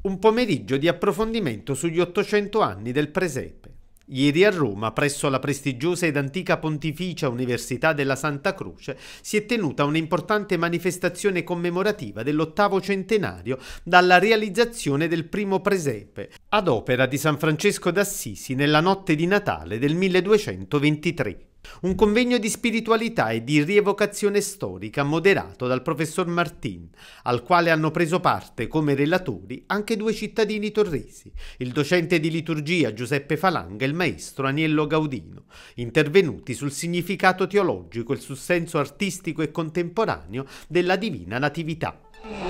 Un pomeriggio di approfondimento sugli 800 anni del presepe. Ieri a Roma, presso la prestigiosa ed antica Pontificia Università della Santa Croce, si è tenuta un'importante manifestazione commemorativa dell'ottavo centenario dalla realizzazione del primo presepe, ad opera di San Francesco d'Assisi nella notte di Natale del 1223. Un convegno di spiritualità e di rievocazione storica moderato dal professor Martin, al quale hanno preso parte come relatori anche due cittadini torresi, il docente di liturgia Giuseppe Falanga e il maestro Aniello Gaudino, intervenuti sul significato teologico e sul senso artistico e contemporaneo della Divina Natività.